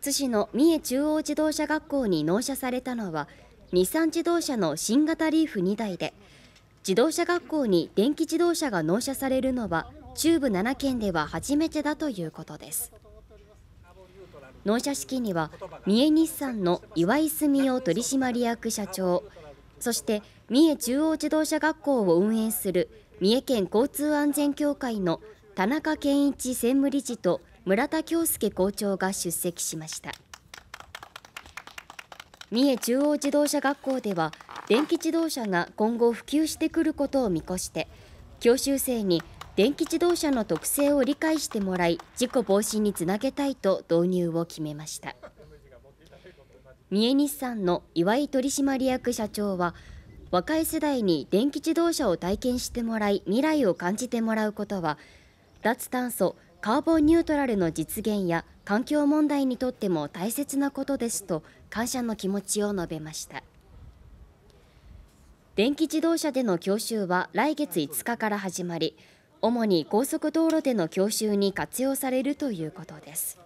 津市の三重中央自動車学校に納車されたのは日産自動車の新型リーフ2台で自動車学校に電気自動車が納車されるのは中部7県では初めてだということです納車式には三重日産の岩井澄夫取締役社長そして三重中央自動車学校を運営する三重県交通安全協会の田中健一専務理事と村田京介校長が出席しました三重中央自動車学校では電気自動車が今後普及してくることを見越して教習生に電気自動車の特性を理解してもらい事故防止につなげたいと導入を決めました三重日産の岩井取締役社長は若い世代に電気自動車を体験してもらい未来を感じてもらうことは脱炭素カーボンニュートラルの実現や環境問題にとっても大切なことですと感謝の気持ちを述べました電気自動車での教習は来月5日から始まり主に高速道路での教習に活用されるということです